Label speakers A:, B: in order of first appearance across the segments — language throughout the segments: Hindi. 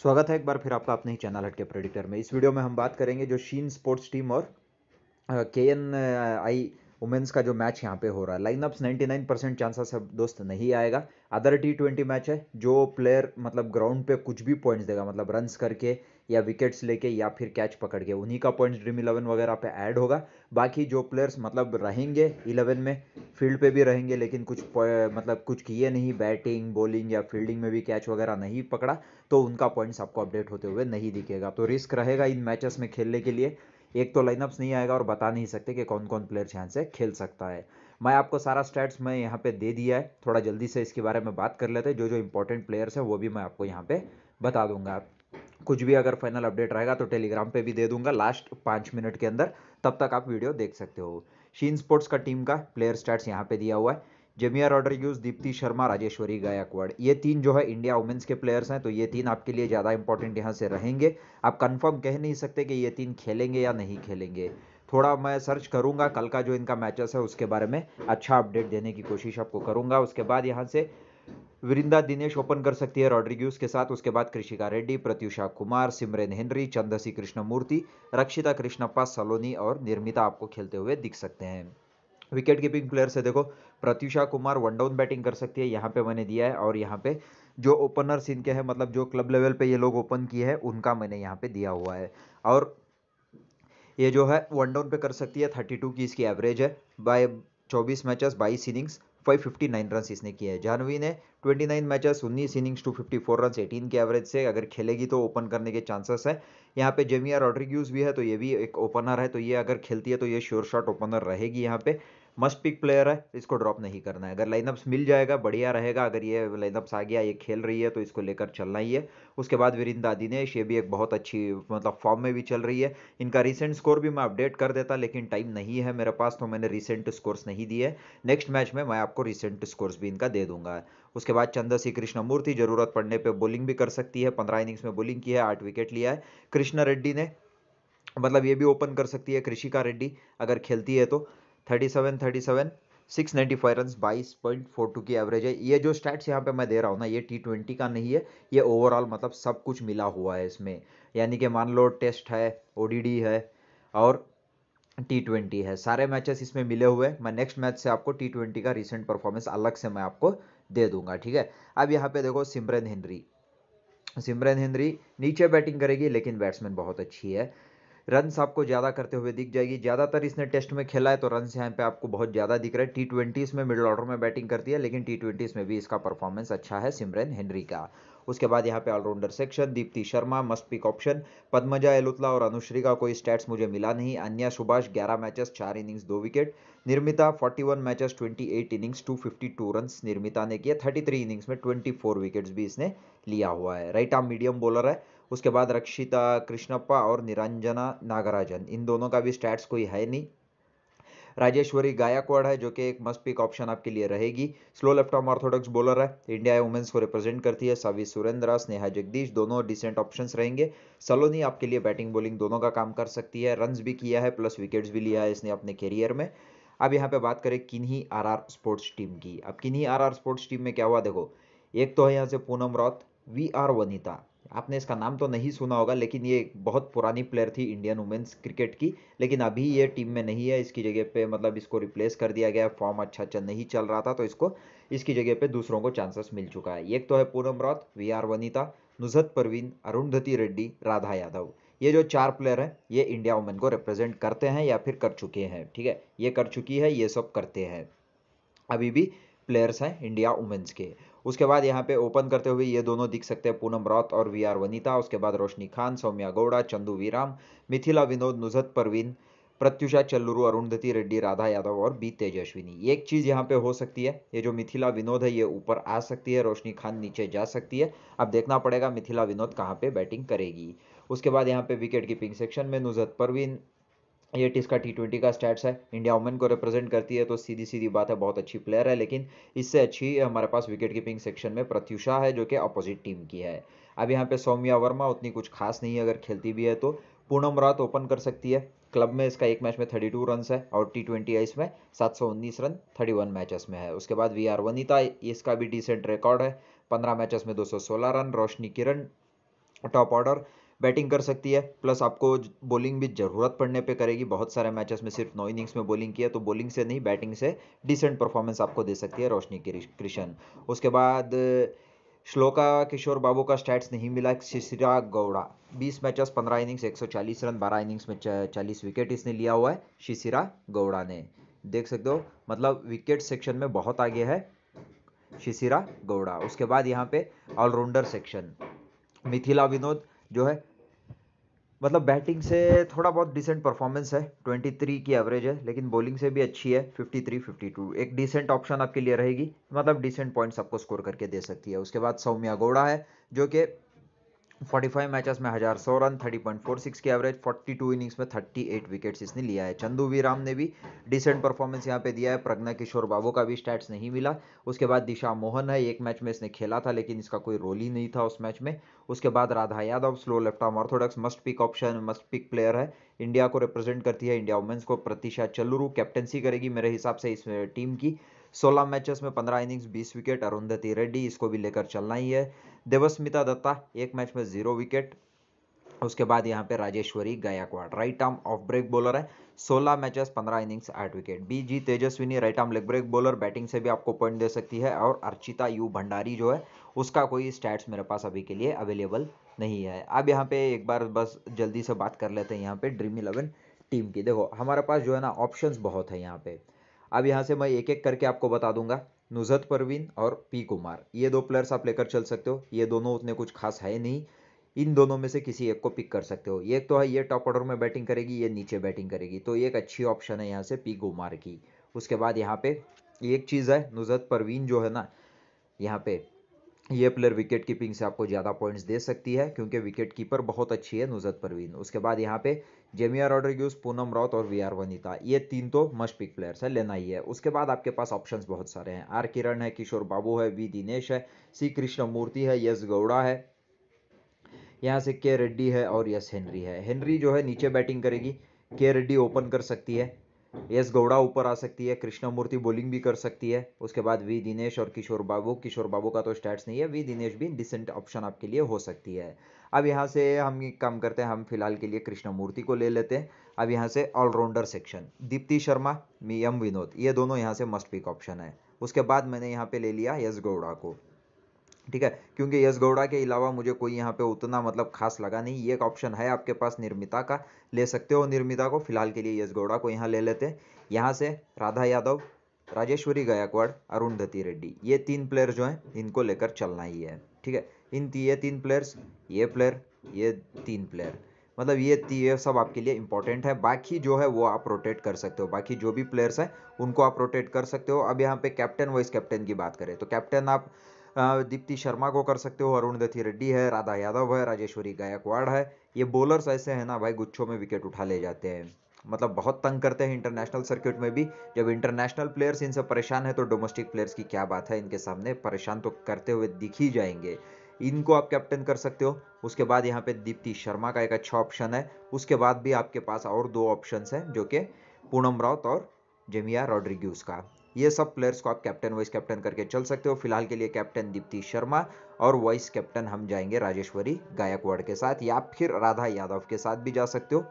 A: स्वागत है एक बार फिर आपका अपने ही चैनल हटके प्रेडिक्टर में इस वीडियो में हम बात करेंगे जो शीन स्पोर्ट्स टीम और के एन आई वुमेंस का जो मैच यहाँ पे हो रहा है लाइनअप्स 99 परसेंट चांसेस अब दोस्त नहीं आएगा अदर टी ट्वेंटी मैच है जो प्लेयर मतलब ग्राउंड पे कुछ भी पॉइंट्स देगा मतलब रन्स करके या विकेट्स लेके या फिर कैच पकड़ के उन्हीं का पॉइंट्स ड्रीम इलेवन वगैरह पे ऐड होगा बाकी जो प्लेयर्स मतलब रहेंगे इलेवन में फील्ड पे भी रहेंगे लेकिन कुछ मतलब कुछ किए नहीं बैटिंग बॉलिंग या फील्डिंग में भी कैच वगैरह नहीं पकड़ा तो उनका पॉइंट्स आपको अपडेट होते हुए नहीं दिखेगा तो रिस्क रहेगा इन मैचेस में खेलने के लिए एक तो लाइनअप्स नहीं आएगा और बता नहीं सकते कि कौन कौन प्लेयर्स यहाँ से खेल सकता है मैं आपको सारा स्टैट्स मैं यहाँ पे दे दिया है थोड़ा जल्दी से इसके बारे में बात कर लेते हैं जो जो इंपॉर्टेंट प्लेयर्स हैं वो भी मैं आपको यहाँ पे बता दूंगा कुछ भी अगर फाइनल अपडेट रहेगा तो टेलीग्राम पे भी दे दूंगा लास्ट पाँच मिनट के अंदर तब तक आप वीडियो देख सकते हो शीन स्पोर्ट्स का टीम का प्लेयर स्टार्ट यहाँ पे दिया हुआ है जेमिया ऑर्डर यूज दीप्ति शर्मा राजेश्वरी गायकवाड़ ये तीन जो है इंडिया वुमेंस के प्लेयर्स हैं तो ये तीन आपके लिए ज़्यादा इंपॉर्टेंट यहाँ से रहेंगे आप कन्फर्म कह नहीं सकते कि ये तीन खेलेंगे या नहीं खेलेंगे थोड़ा मैं सर्च करूंगा कल का जो इनका मैचेस है उसके बारे में अच्छा अपडेट देने की कोशिश आपको करूंगा उसके बाद यहाँ से वृंदा दिनेश ओपन कर सकती है रॉड्रिग्यूस के साथ उसके बाद कृषिका रेड्डी प्रत्युषा कुमार सिमरेन हेनरी चंदसी कृष्णमूर्ति रक्षिता कृष्णप्पा सलोनी और निर्मिता आपको खेलते हुए दिख सकते हैं विकेट कीपिंग प्लेयर से देखो Pratyusha Kumar one down batting कर सकती है यहाँ पे मैंने दिया है और यहाँ पे जो ओपनर्स इनके हैं मतलब जो क्लब लेवल पे ये लोग ओपन किए हैं उनका मैंने यहाँ पे दिया हुआ है और ये जो है वन डाउन पे कर सकती है थर्टी टू की इसकी एवरेज है बाय चौबीस मैचेस बाईस इनिंग्स 559 रन इसने किए हैं जानवी ने 29 matches 19 innings four run eighteen के एवरेज से अगर खेलेगी तो ओपन करने के चांसेस है यहाँ पे जेमिया रॉड्रिग्यूज भी है तो ये भी एक ओपनर है तो ये अगर खेलती है तो ये श्योर शॉट ओपनर रहेगी यहाँ पे मस्ट पिक प्लेयर है तो इसको ड्रॉप नहीं करना है अगर लाइनअप्स मिल जाएगा बढ़िया रहेगा अगर ये लाइनअप्स आ गया ये खेल रही है तो इसको लेकर चलना ही है उसके बाद वीरिंद दिनेश ये भी एक बहुत अच्छी मतलब फॉर्म में भी चल रही है इनका रिसेंट स्कोर भी मैं अपडेट कर देता लेकिन टाइम नहीं है मेरे पास तो मैंने रिसेंट स्कोर्स नहीं दिए नेक्स्ट मैच में मैं आपको रिसेंट स्कोर्स भी इनका दे दूंगा उसके बाद चंद्रसी कृष्णमूर्ति जरूरत पड़ने पर बॉलिंग भी कर सकती है पंद्रह इनिंग्स में बॉलिंग की है आठ विकेट लिया है कृष्णा रेड्डी ने मतलब ये भी ओपन कर सकती है कृषिका रेड्डी अगर खेलती है तो thirty seven thirty seven six ninety five run बाईस पॉइंट फोर टू की एवरेज है ये जो स्टैट्स यहाँ पे मैं दे रहा हूँ ना ये टी ट्वेंटी का नहीं है ये ओवरऑल मतलब सब कुछ मिला हुआ है इसमें यानी कि मान लो टेस्ट है ओ है और टी ट्वेंटी है सारे मैचेस इसमें मिले हुए हैं मैं नेक्स्ट मैच से आपको टी ट्वेंटी का रिसेंट परफॉर्मेंस अलग से मैं आपको दे दूंगा ठीक है अब यहाँ पे देखो सिमरन हेनरी सिमरन हेनरी नीचे बैटिंग करेगी लेकिन बैट्समैन बहुत अच्छी है रन आपको ज़्यादा करते हुए दिख जाएगी ज़्यादातर इसने टेस्ट में खेला है तो रन यहाँ पे आपको बहुत ज़्यादा दिख रहा है टी ट्वेंटीज़ में मिडिल ऑर्डर में बैटिंग करती है लेकिन टी ट्वेंटीज़ में भी इसका परफॉर्मेंस अच्छा है सिमरन हेनरी का उसके बाद यहाँ पे all rounder section Deepti Sharma must pick option Padmaja Elutla और अनुश्री का कोई स्टैट्स मुझे मिला नहीं अन्य सुभाष ग्यारह मैचेस चार इनिंग्स दो विकेट निर्मिता 41 मैचेस 28 इनिंग्स 252 रन्स निर्मिता ने किया 33 इनिंग्स में 24 विकेट्स भी इसने लिया हुआ है राइट आर्म मीडियम बॉलर है उसके बाद रक्षिता कृष्णप्पा और निरंजना नागराजन इन दोनों का भी स्टैट्स कोई है नहीं राजेश्वरी गायकवाड़ है जो कि एक मस्ट पिक ऑप्शन आपके लिए रहेगी slow left arm orthodox bowler है इंडिया वुमेंस को रिप्रेजेंट करती है सावी सुरेंद्रा स्नेहा जगदीश दोनों डिसेंट ऑप्शन रहेंगे सलोनी आपके लिए बैटिंग बॉलिंग दोनों का काम कर सकती है रन भी किया है प्लस विकेट्स भी लिया है इसने अपने करियर में अब यहाँ पे बात करें किन्हीं आर स्पोर्ट्स टीम की अब किन्हीं आर स्पोर्ट्स टीम में क्या हुआ देखो एक तो है यहाँ से पूनम रौत वी आर वनिता आपने इसका नाम तो नहीं सुना होगा लेकिन ये बहुत पुरानी प्लेयर थी इंडियन वुमेन्स क्रिकेट की लेकिन अभी ये टीम में नहीं है इसकी जगह पे मतलब इसको रिप्लेस कर दिया गया फॉर्म अच्छा अच्छा नहीं चल रहा था तो इसको इसकी जगह पे दूसरों को चांसेस मिल चुका है एक तो है पूनम रॉत वी आर वनिता नुजहत परवीन अरुणधति रेड्डी राधा यादव ये जो चार प्लेयर हैं ये इंडिया वुमेन को रिप्रेजेंट करते हैं या फिर कर चुके हैं ठीक है ये कर चुकी है ये सब करते हैं अभी भी प्लेयर्स हैं इंडिया वुमेन्स के उसके बाद यहाँ पे ओपन करते हुए ये दोनों दिख सकते हैं पूनम रॉथ और वी आर वनीता उसके बाद रोशनी खान सौम्या गौड़ा चंदू वीराम मिथिला विनोद नुजत परवीन प्रत्युषा चल्लुरु अरुंधति रेड्डी राधा यादव और बी तेजस्विनी एक चीज़ यहाँ पे हो सकती है ये जो मिथिला विनोद है ये ऊपर आ सकती है रोशनी खान नीचे जा सकती है अब देखना पड़ेगा मिथिला विनोद कहाँ पे बैटिंग करेगी उसके बाद यहाँ पे विकेट कीपिंग सेक्शन में नुजत परवीन ये इसका टी ट्वेंटी का स्टैट्स है इंडिया वुमेन को रिप्रेजेंट करती है तो सीधी सीधी बात है बहुत अच्छी प्लेयर है लेकिन इससे अच्छी हमारे पास विकेट कीपिंग सेक्शन में प्रत्युषा है जो कि अपोजिट टीम की है अब यहाँ पे सौम्या वर्मा उतनी कुछ खास नहीं है अगर खेलती भी है तो पूनम रात ओपन कर सकती है क्लब में इसका एक मैच में थर्टी रन है और टी ट्वेंटी आइस में सात रन थर्टी मैचेस में है उसके बाद वी आर वनिता इसका भी डिसेंट रिकॉर्ड है पंद्रह मैचेस में दो run Roshni Kiran top order batting कर सकती है प्लस आपको बॉलिंग भी ज़रूरत पड़ने पे करेगी बहुत सारे मैचेस में सिर्फ नौ इनिंग्स में बॉलिंग किया तो बॉलिंग से नहीं बैटिंग से डिसेंट परफॉर्मेंस आपको दे सकती है रोशनी कृष्ण उसके बाद श्लोका किशोर बाबू का स्टैट्स नहीं मिला Shishira Gowda 20 matches 15 innings 140 run 12 innings में 40 विकेट इसने लिया हुआ है शिशिरा गौड़ा ने देख सकते हो मतलब विकेट सेक्शन में बहुत आगे है शिशिरा गौड़ा उसके बाद यहाँ पे ऑलराउंडर सेक्शन मिथिला विनोद जो है मतलब बैटिंग से थोड़ा बहुत डिसेंट परफॉर्मेंस है 23 की एवरेज है लेकिन बॉलिंग से भी अच्छी है 53 52 एक डिसेंट ऑप्शन आपके लिए रहेगी मतलब डिसेंट पॉइंट्स आपको स्कोर करके दे सकती है उसके बाद सौम्या गौड़ा है जो कि 45 मैचेस में हजार सौ रन 30.46 की एवरेज 42 इनिंग्स में 38 विकेट्स इसने लिया है चंदू वी ने भी डिसेंट परफॉर्मेंस यहाँ पे दिया है प्रज्ञा किशोर बाबू का भी स्टैट्स नहीं मिला उसके बाद दिशा मोहन है एक मैच में इसने खेला था लेकिन इसका कोई रोल ही नहीं था उस मैच में उसके बाद Radha Yadav slow left arm orthodox must pick option must pick player है इंडिया को रिप्रेजेंट करती है इंडिया वुमेंस को प्रतिशा चलुरू कैप्टनसी करेगी मेरे हिसाब से इस टीम की सोलह मैचेस में पंद्रह इनिंग्स बीस विकेट अरुंधति रेड्डी इसको भी लेकर चलना ही है देवस्मिता दत्ता एक मैच में जीरो विकेट उसके बाद यहाँ पे Rajeshwari Gayakwad right arm off break bowler है 16 matches 15 innings 8 wicket B G Tejaswini right arm leg break bowler batting से भी आपको पॉइंट दे सकती है और अर्चिता यू भंडारी जो है उसका कोई स्टैट्स मेरे पास अभी के लिए अवेलेबल नहीं है अब यहाँ पे एक बार बस जल्दी से बात कर लेते हैं यहाँ पे ड्रीम इलेवन टीम की देखो हमारे पास जो है ना ऑप्शन बहुत है यहाँ पे अब यहाँ से मैं एक एक करके आपको बता दूंगा नुजत परवीन और पी कुमार ये दो प्लेयर्स आप लेकर चल सकते हो ये दोनों उतने कुछ खास है नहीं इन दोनों में से किसी एक को पिक कर सकते हो एक तो है ये टॉप ऑर्डर में बैटिंग करेगी ये नीचे बैटिंग करेगी तो ये एक अच्छी ऑप्शन है यहाँ से पी कुमार की उसके बाद यहाँ पे एक चीज़ है नुजत परवीन जो है ना यहाँ पे ये प्लेयर विकेट कीपिंग से आपको ज़्यादा पॉइंट्स दे सकती है क्योंकि विकेट कीपर बहुत अच्छी है नुजत परवीन उसके बाद यहाँ पे जेमिया ऑर्डरग्यूस पूनम राउत और वी आर वनीता ये तीन तो मस्ट पिक प्लेयर्स है लेना ही है उसके बाद आपके पास ऑप्शंस बहुत सारे हैं आर किरण है किशोर बाबू है वी दिनेश है सी कृष्णमूर्ति है यस गौड़ा है यहाँ से के रेड्डी है और यस हेनरी है हेनरी जो है नीचे बैटिंग करेगी के रेड्डी ओपन कर सकती है यस गौड़ा ऊपर आ सकती है कृष्णमूर्ति बॉलिंग भी कर सकती है उसके बाद वी दिनेश और किशोर बाबू किशोर बाबू का तो स्टैट्स नहीं है वी दिनेश भी डिसेंट ऑप्शन आपके लिए हो सकती है अब यहाँ से हम काम करते हैं हम फिलहाल के लिए कृष्णमूर्ति को ले लेते हैं अब यहाँ से ऑलराउंडर सेक्शन दीप्ति शर्मा मी एम विनोद ये दोनों यहाँ से मस्ट पिक ऑप्शन है उसके बाद मैंने यहाँ पे ले लिया यस गौड़ा को ठीक है क्योंकि यश गौड़ा के अलावा मुझे कोई यहाँ पे उतना मतलब खास लगा नहीं ये एक ऑप्शन है आपके पास निर्मिता का ले सकते हो निर्मिता को फिलहाल के लिए यश गौड़ा को यहाँ ले लेते हैं यहाँ से राधा यादव राजेश्वरी गायकवाड़ धती रेड्डी ये तीन प्लेयर जो हैं इनको लेकर चलना ही है ठीक है इन ये तीन प्लेयर्स ये प्लेयर ये तीन प्लेयर मतलब ये ये सब आपके लिए इंपॉर्टेंट है बाकी जो है वो आप रोटेट कर सकते हो बाकी जो भी प्लेयर्स हैं उनको आप रोटेट कर सकते हो अब यहाँ पे कैप्टन वाइस कैप्टन की बात करें तो कैप्टन आप दीप्ति शर्मा को कर सकते हो अरुण दथी रेड्डी है राधा यादव है राजेश्वरी गायकवाड़ है ये बॉलर्स ऐसे हैं ना भाई गुच्छों में विकेट उठा ले जाते हैं मतलब बहुत तंग करते हैं इंटरनेशनल सर्किट में भी जब इंटरनेशनल प्लेयर्स इनसे परेशान है तो डोमेस्टिक प्लेयर्स की क्या बात है इनके सामने परेशान तो करते हुए दिख ही जाएंगे इनको आप कैप्टन कर सकते हो उसके बाद यहाँ पे दीप्ति शर्मा का एक अच्छा ऑप्शन है उसके बाद भी आपके पास और दो ऑप्शन हैं जो कि पूनम राउत और जेमिया रॉड्रिग्यूज का ये सब प्लेयर्स को आप कैप्टन वाइस कैप्टन करके चल सकते हो फिलहाल के लिए कैप्टन दीप्ति शर्मा और वाइस कैप्टन हम जाएंगे राजेश्वरी गायकवाड़ के साथ या फिर राधा यादव के साथ भी जा सकते हो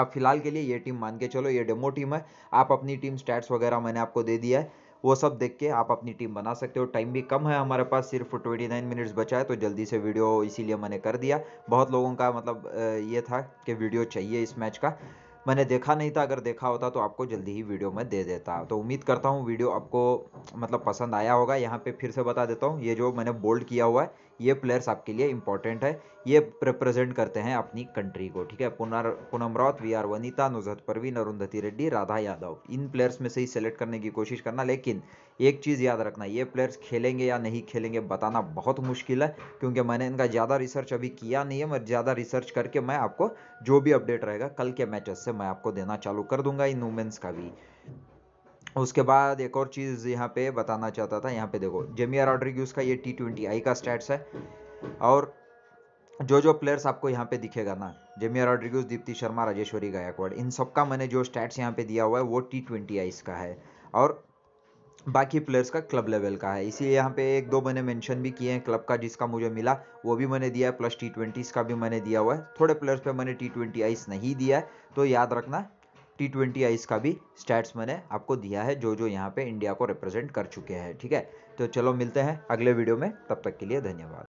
A: आप फिलहाल के लिए ये टीम मान के चलो ये डेमो टीम है आप अपनी टीम स्टैट्स वगैरह मैंने आपको दे दिया है वो सब देख के आप अपनी टीम बना सकते हो टाइम भी कम है हमारे पास सिर्फ 29 मिनट्स बचा है तो जल्दी से वीडियो इसीलिए मैंने कर दिया बहुत लोगों का मतलब ये था कि वीडियो चाहिए इस मैच का मैंने देखा नहीं था अगर देखा होता तो आपको जल्दी ही वीडियो में दे देता तो उम्मीद करता हूँ वीडियो आपको मतलब पसंद आया होगा यहाँ पे फिर से बता देता हूँ ये जो मैंने बोल्ड किया हुआ है ये प्लेयर्स आपके लिए इंपॉर्टेंट है ये रिप्रेजेंट करते हैं अपनी कंट्री को ठीक है पुनर पूनम राउत वी आर वनीता नुजहत परवीन अरुंधति रेड्डी राधा यादव इन प्लेयर्स में से ही सेलेक्ट करने की कोशिश करना लेकिन एक चीज़ याद रखना ये प्लेयर्स खेलेंगे या नहीं खेलेंगे बताना बहुत मुश्किल है क्योंकि मैंने इनका ज़्यादा रिसर्च अभी किया नहीं है मैं ज़्यादा रिसर्च करके मैं आपको जो भी अपडेट रहेगा कल के मैचेस से मैं आपको देना चालू कर दूंगा इन वूमेंस का भी उसके बाद एक और चीज़ यहाँ पे बताना चाहता था यहाँ पे देखो जेमिया रॉड्रिग्यूस का ये टी ट्वेंटी आई का स्टैट्स है और जो जो प्लेयर्स आपको यहाँ पे दिखेगा ना जेमिया रॉड्रिग्यूस दीप्ति शर्मा राजेश्वरी गायकवाड़ इन सब का मैंने जो स्टैट्स यहाँ पे दिया हुआ है वो टी ट्वेंटी आईस का है और बाकी प्लेयर्स का क्लब लेवल का है इसीलिए यहाँ पे एक दो मैंने मेंशन भी किए हैं क्लब का जिसका मुझे मिला वो भी मैंने दिया है प्लस टी ट्वेंटीज़ का भी मैंने दिया हुआ है थोड़े प्लेयर्स पे मैंने टी ट्वेंटी आइस नहीं दिया है तो याद रखना टी ट्वेंटी आईस का भी स्टैट्स मैंने आपको दिया है जो जो यहाँ पे इंडिया को रिप्रेजेंट कर चुके हैं ठीक है तो चलो मिलते हैं अगले वीडियो में तब तक के लिए धन्यवाद